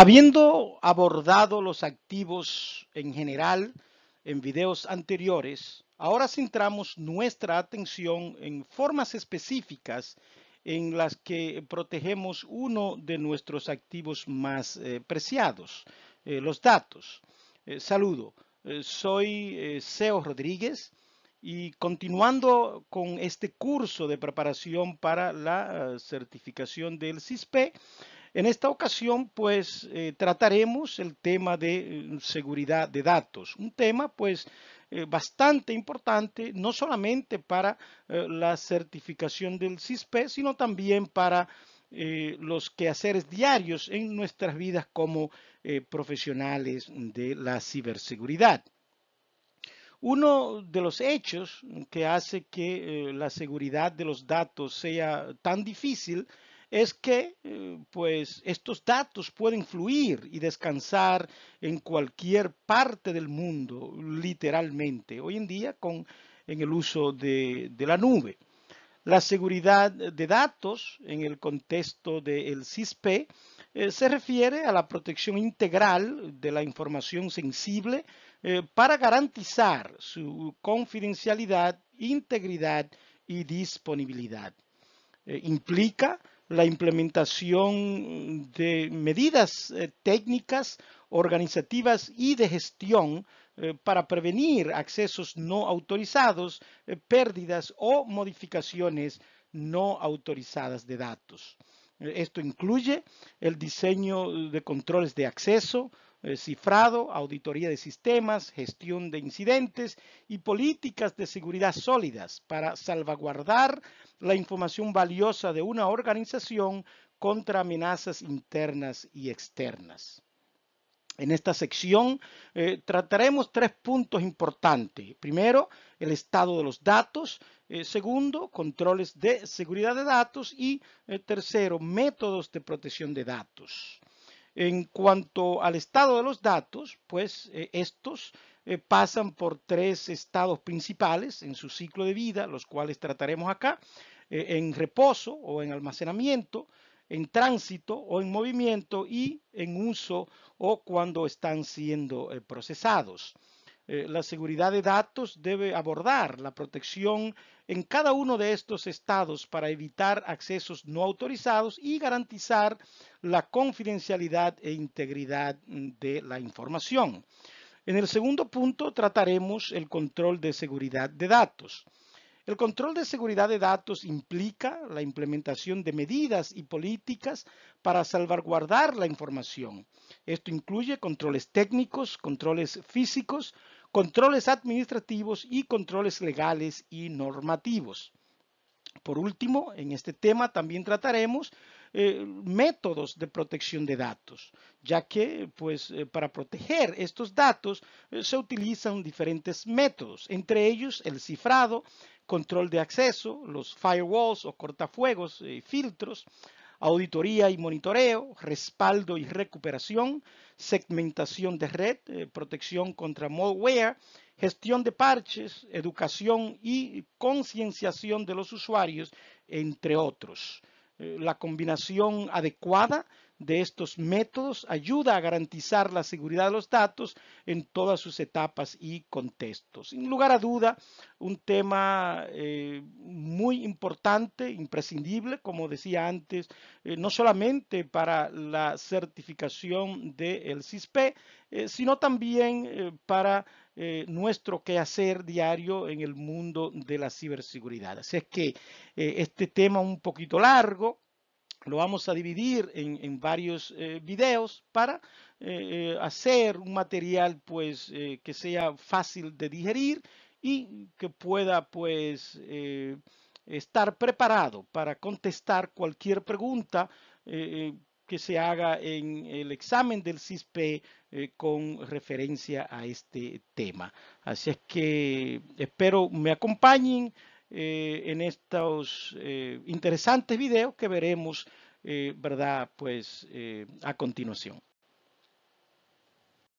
Habiendo abordado los activos en general en videos anteriores, ahora centramos nuestra atención en formas específicas en las que protegemos uno de nuestros activos más eh, preciados, eh, los datos. Eh, saludo, soy Seo Rodríguez y continuando con este curso de preparación para la certificación del CISPE, en esta ocasión, pues, eh, trataremos el tema de eh, seguridad de datos, un tema, pues, eh, bastante importante, no solamente para la certificación del CISPE, sino también para los quehaceres diarios en nuestras vidas como profesionales de la ciberseguridad. Uno de los hechos que hace que la seguridad de los datos sea tan difícil es que eh, pues estos datos pueden fluir y descansar en cualquier parte del mundo, literalmente, hoy en día con, en el uso de, la nube. La seguridad de datos en el contexto del CISP eh, se refiere a la protección integral de la información sensible eh, para garantizar su confidencialidad, integridad y disponibilidad. implica la implementación de medidas eh, técnicas, organizativas y de gestión eh, para prevenir accesos no autorizados, eh, pérdidas o modificaciones no autorizadas de datos. Esto incluye el diseño de controles de acceso, eh, cifrado, auditoría de sistemas, gestión de incidentes y políticas de seguridad sólidas para salvaguardar la información valiosa de una organización contra amenazas internas y externas. En esta sección eh, trataremos tres puntos importantes. Primero, el estado de los datos. Eh, segundo, controles de seguridad de datos. Y tercero, métodos de protección de datos. En cuanto al estado de los datos, pues eh, estos eh, pasan por tres estados principales en su ciclo de vida, los cuales trataremos acá, eh, en reposo o en almacenamiento, en tránsito o en movimiento y en uso o cuando están siendo procesados. la seguridad de datos debe abordar la protección en cada uno de estos estados para evitar accesos no autorizados y garantizar la confidencialidad e integridad mm, de la información. En el segundo punto trataremos el control de seguridad de datos. El control de seguridad de datos implica la implementación de medidas y políticas para salvaguardar la información. Esto incluye controles técnicos, controles físicos, controles administrativos y controles legales y normativos. Por último, en este tema también trataremos eh, métodos de protección de datos, ya que pues eh, para proteger estos datos eh, se utilizan diferentes métodos, entre ellos el cifrado, control de acceso, los firewalls o cortafuegos, y filtros, auditoría y monitoreo, respaldo y recuperación, segmentación de red, protección contra malware, gestión de parches, educación y concienciación de los usuarios, entre otros. Eh, la combinación adecuada de estos métodos ayuda a garantizar la seguridad de los datos en todas sus etapas y contextos. Sin lugar a duda, un tema eh, muy importante, imprescindible, como decía antes, eh, no solamente para la certificación del CISPE, eh, sino también eh, para nuestro quehacer diario en el mundo de la ciberseguridad. Así es que este tema un poquito largo, lo vamos a dividir en, varios videos para hacer un material pues que sea fácil de digerir y que pueda pues estar preparado para contestar cualquier pregunta eh, eh, que se haga en el examen del CISPE eh, con referencia a este tema. Así es que espero me acompañen en estos interesantes videos que veremos, ¿verdad? Pues a continuación.